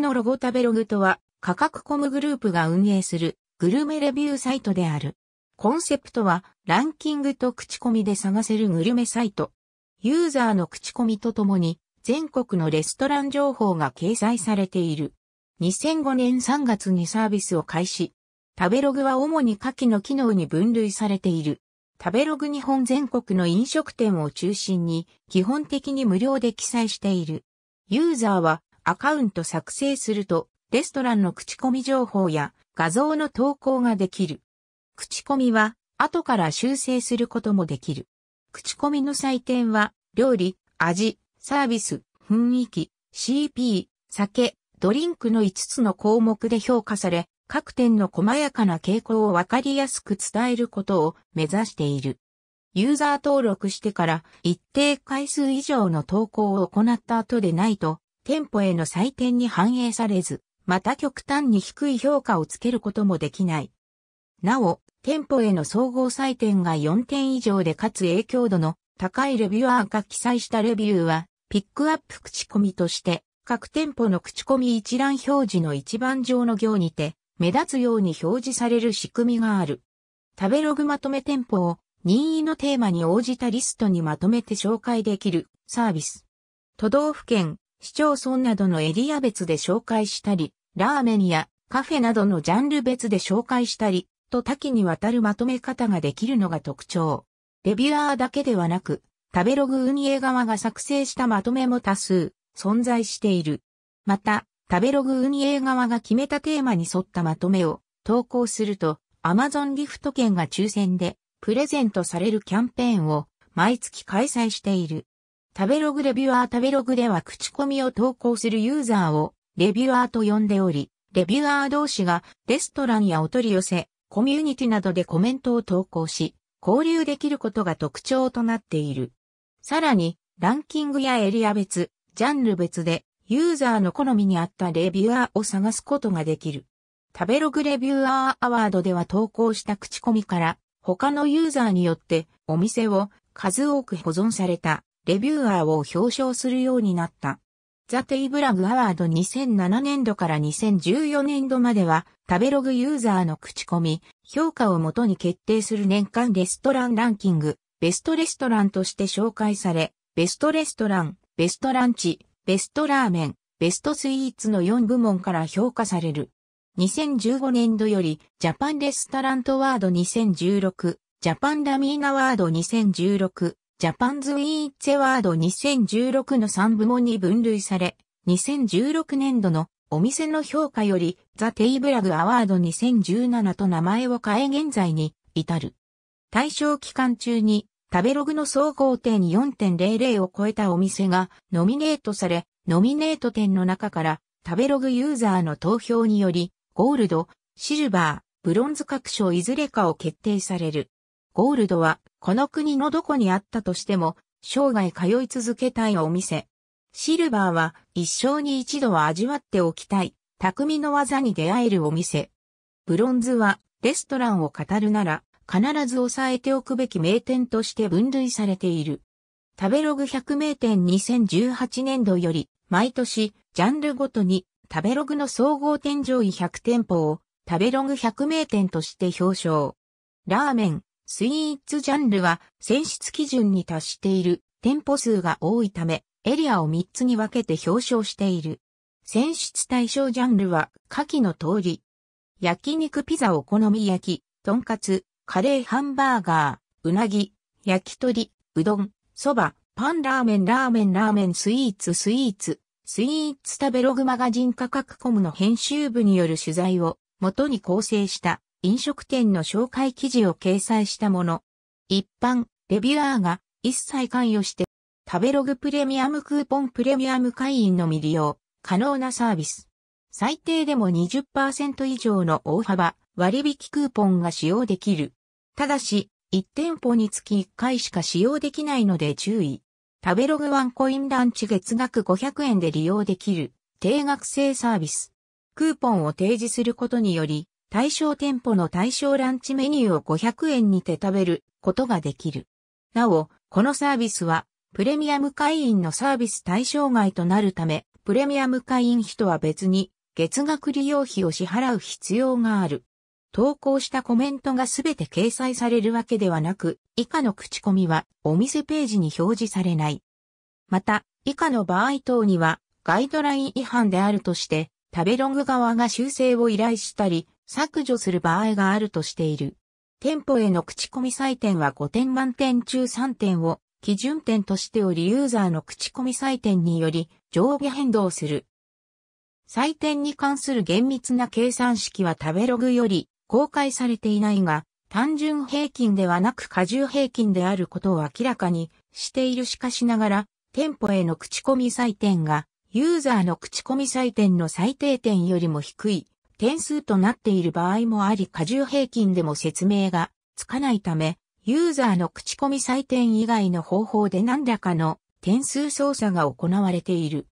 のロゴ食べログとは、価格コムグループが運営するグルメレビューサイトである。コンセプトは、ランキングと口コミで探せるグルメサイト。ユーザーの口コミとともに、全国のレストラン情報が掲載されている。2005年3月にサービスを開始。食べログは主に下記の機能に分類されている。食べログ日本全国の飲食店を中心に基本的に無料で記載している。ユーザーはアカウント作成すると、レストランの口コミ情報や画像の投稿ができる。口コミは、後から修正することもできる。口コミの採点は、料理、味、サービス、雰囲気、CP、酒、ドリンクの5つの項目で評価され、各店の細やかな傾向をわかりやすく伝えることを目指している。ユーザー登録してから一定回数以上の投稿を行った後でないと店舗への採点に反映されず、また極端に低い評価をつけることもできない。なお、店舗への総合採点が4点以上でかつ影響度の高いレビュアーが記載したレビューは、ピックアップ口コミとして、各店舗の口コミ一覧表示の一番上の行にて、目立つように表示される仕組みがある。食べログまとめ店舗を任意のテーマに応じたリストにまとめて紹介できるサービス。都道府県、市町村などのエリア別で紹介したり、ラーメンやカフェなどのジャンル別で紹介したり、と多岐にわたるまとめ方ができるのが特徴。レビュアーだけではなく、食べログ運営側が作成したまとめも多数存在している。また、食べログ運営側が決めたテーマに沿ったまとめを投稿すると、Amazon ギフト券が抽選でプレゼントされるキャンペーンを毎月開催している。食べログレビュアー食べログでは口コミを投稿するユーザーをレビュアーと呼んでおり、レビュアー同士がレストランやお取り寄せ、コミュニティなどでコメントを投稿し、交流できることが特徴となっている。さらに、ランキングやエリア別、ジャンル別で、ユーザーの好みに合ったレビュアーを探すことができる。食べログレビューアーアワードでは投稿した口コミから、他のユーザーによってお店を数多く保存されたレビューアーを表彰するようになった。ザ・テイブラグアワード2007年度から2014年度までは、食べログユーザーの口コミ、評価をもとに決定する年間レストランランキング、ベストレストランとして紹介され、ベストレストラン、ベストランチ、ベストラーメン、ベストスイーツの4部門から評価される。2015年度より、ジャパンレストラントワード2016、ジャパンラミーナワード2016、ジャパンズ・ウィー・ツ・ェワード2016の3部門に分類され、2016年度のお店の評価より、ザ・テイブラグ・アワード2017と名前を変え現在に至る。対象期間中に、食べログの総合点4.00を超えたお店がノミネートされ、ノミネート店の中から食べログユーザーの投票により、ゴールド、シルバー、ブロンズ各賞いずれかを決定される。ゴールドは、この国のどこにあったとしても、生涯通い続けたいお店。シルバーは、一生に一度は味わっておきたい、匠の技に出会えるお店。ブロンズは、レストランを語るなら、必ず押さえておくべき名店として分類されている。食べログ100名店2018年度より、毎年、ジャンルごとに、食べログの総合店上位100店舗を、食べログ100名店として表彰。ラーメン、スイーツジャンルは選出基準に達している店舗数が多いため、エリアを3つに分けて表彰している。選出対象ジャンルは、下記の通り。焼肉ピザお好み焼き、とんかつ、カレーハンバーガー、うなぎ、焼き鳥、うどん、そば、パンラーメンラーメンラーメンスイーツスイーツ、スイーツ食べログマガジン価格コムの編集部による取材を元に構成した飲食店の紹介記事を掲載したもの。一般、レビュアーが一切関与して、食べログプレミアムクーポンプレミアム会員のみ利用、可能なサービス。最低でも20%以上の大幅割引クーポンが使用できる。ただし、1店舗につき1回しか使用できないので注意。食べログワンコインランチ月額500円で利用できる定額制サービス。クーポンを提示することにより、対象店舗の対象ランチメニューを500円にて食べることができる。なお、このサービスは、プレミアム会員のサービス対象外となるため、プレミアム会員費とは別に、月額利用費を支払う必要がある。投稿したコメントがすべて掲載されるわけではなく、以下の口コミはお店ページに表示されない。また、以下の場合等には、ガイドライン違反であるとして、食べログ側が修正を依頼したり、削除する場合があるとしている。店舗への口コミ採点は5点満点中3点を基準点としておりユーザーの口コミ採点により上下変動する。採点に関する厳密な計算式は食べログより公開されていないが、単純平均ではなく過重平均であることを明らかにしているしかしながら、店舗への口コミ採点がユーザーの口コミ採点の最低点よりも低い点数となっている場合もあり過重平均でも説明がつかないため、ユーザーの口コミ採点以外の方法で何らかの点数操作が行われている。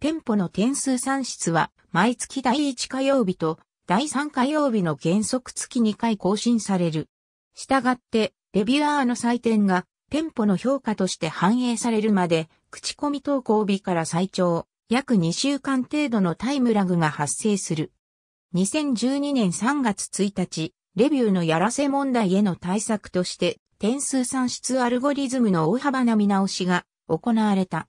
店舗の点数算出は毎月第1火曜日と第3火曜日の原則月2回更新される。したがって、レビュアーの採点が店舗の評価として反映されるまで、口コミ投稿日から最長、約2週間程度のタイムラグが発生する。2012年3月1日、レビューのやらせ問題への対策として、点数算出アルゴリズムの大幅な見直しが行われた。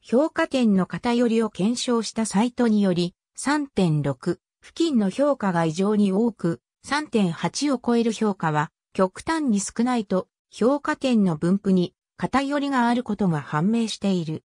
評価点の偏りを検証したサイトにより、3.6付近の評価が異常に多く、3.8を超える評価は極端に少ないと評価点の分布に偏りがあることが判明している。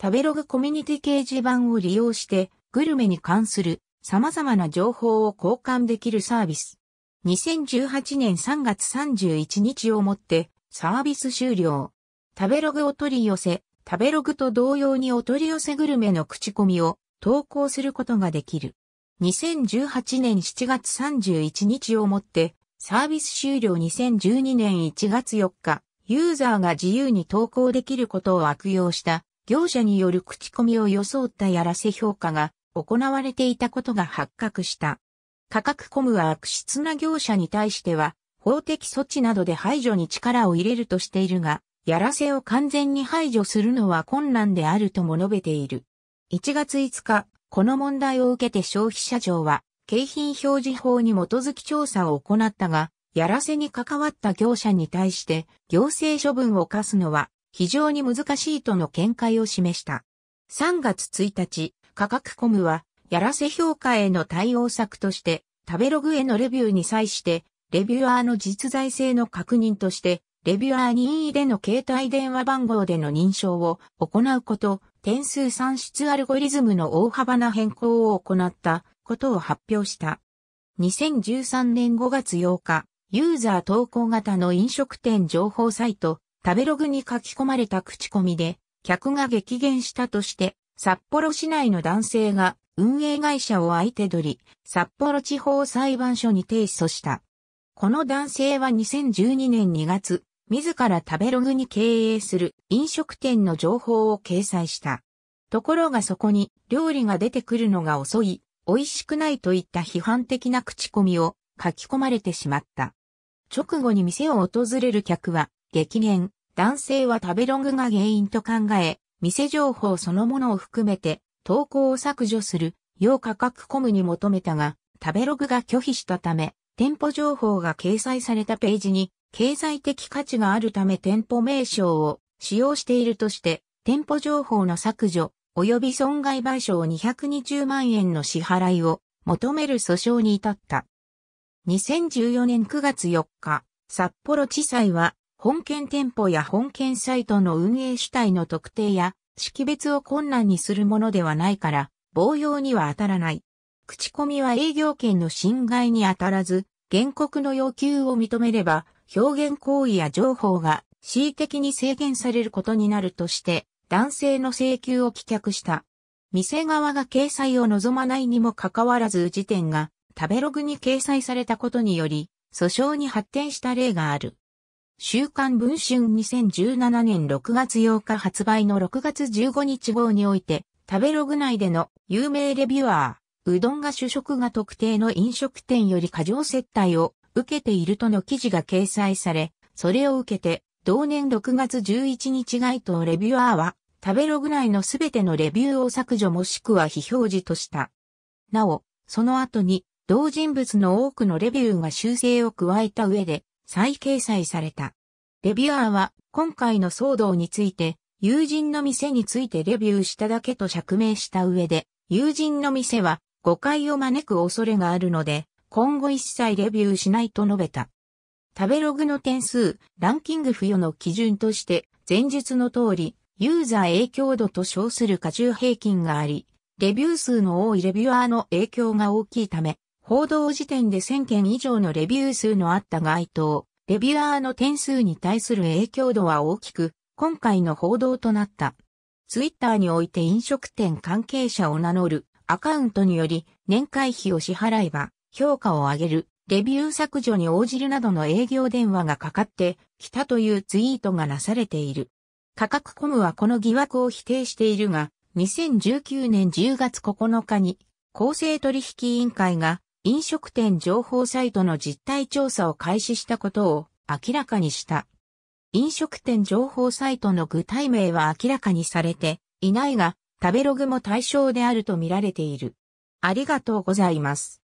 食べログコミュニティ掲示板を利用してグルメに関する様々な情報を交換できるサービス。2018年3月31日をもってサービス終了。食べログお取り寄せ、食べログと同様にお取り寄せグルメの口コミを投稿することができる。2018年7月31日をもってサービス終了2012年1月4日、ユーザーが自由に投稿できることを悪用した業者による口コミを装ったやらせ評価が行われていたことが発覚した。価格コムは悪質な業者に対しては、法的措置などで排除に力を入れるとしているが、やらせを完全に排除するのは困難であるとも述べている。1月5日、この問題を受けて消費者庁は、景品表示法に基づき調査を行ったが、やらせに関わった業者に対して行政処分を課すのは非常に難しいとの見解を示した。3月1日、価格コムは、やらせ評価への対応策として、食べログへのレビューに際して、レビュアーの実在性の確認として、レビュアー任意での携帯電話番号での認証を行うこと、点数算出アルゴリズムの大幅な変更を行ったことを発表した。2013年5月8日、ユーザー投稿型の飲食店情報サイト、食べログに書き込まれた口コミで、客が激減したとして、札幌市内の男性が運営会社を相手取り、札幌地方裁判所に提訴した。この男性は2012年2月、自ら食べログに経営する飲食店の情報を掲載した。ところがそこに料理が出てくるのが遅い、美味しくないといった批判的な口コミを書き込まれてしまった。直後に店を訪れる客は激減、男性は食べログが原因と考え、店情報そのものを含めて投稿を削除する要価格コムに求めたが、食べログが拒否したため、店舗情報が掲載されたページに経済的価値があるため店舗名称を使用しているとして、店舗情報の削除及び損害賠償220万円の支払いを求める訴訟に至った。2014年9月4日、札幌地裁は本件店舗や本件サイトの運営主体の特定や識別を困難にするものではないから、防用には当たらない。口コミは営業権の侵害に当たらず、原告の要求を認めれば、表現行為や情報が恣意的に制限されることになるとして、男性の請求を棄却した。店側が掲載を望まないにもかかわらず時点が食べログに掲載されたことにより、訴訟に発展した例がある。週刊文春2017年6月8日発売の6月15日号において、食べログ内での有名レビュアー、うどんが主食が特定の飲食店より過剰接待を受けているとの記事が掲載され、それを受けて、同年6月11日該当レビュアーは、食べログ内のすべてのレビューを削除もしくは非表示とした。なお、その後に、同人物の多くのレビューが修正を加えた上で、再掲載された。レビュアーは今回の騒動について、友人の店についてレビューしただけと釈明した上で、友人の店は誤解を招く恐れがあるので、今後一切レビューしないと述べた。食べログの点数、ランキング付与の基準として、前述の通り、ユーザー影響度と称する過重平均があり、レビュー数の多いレビュアーの影響が大きいため、報道時点で1000件以上のレビュー数のあった該当、レビュアーの点数に対する影響度は大きく、今回の報道となった。ツイッターにおいて飲食店関係者を名乗るアカウントにより年会費を支払えば評価を上げる、レビュー削除に応じるなどの営業電話がかかってきたというツイートがなされている。価格コムはこの疑惑を否定しているが、2019年10月9日に公正取引委員会が飲食店情報サイトの実態調査を開始したことを明らかにした。飲食店情報サイトの具体名は明らかにされていないが、食べログも対象であると見られている。ありがとうございます。